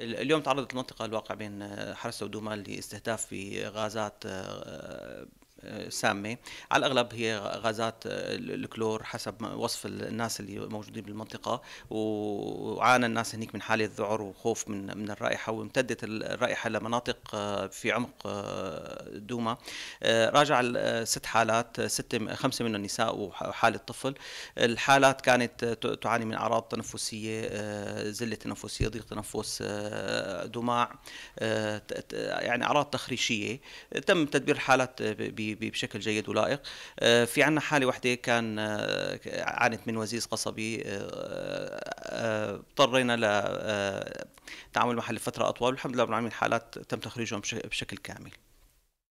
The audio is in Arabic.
اليوم تعرضت المنطقه الواقع بين آه، حرس ودومال لاستهداف بغازات سامه على الاغلب هي غازات آه، الكلور حسب وصف الناس اللي موجودين بالمنطقه وعانى الناس هنيك من حاله ذعر وخوف من من الرائحه وامتدت الرائحه لمناطق آه، في عمق آه، دوما راجع ست حالات ستة خمسة منهم نساء وحالة طفل الحالات كانت تعاني من أعراض تنفسية زلة تنفسية ضيق تنفس دماع يعني أعراض تخريشية تم تدبير الحالات بشكل جيد ولائق آه، في عنا حالة واحدة كان آه، عانت من وزيز قصبي آه، اضطرينا لتعامل معها لفترة أطول والحمد لله رب العالمين حالات تم تخريجهم بشكل كامل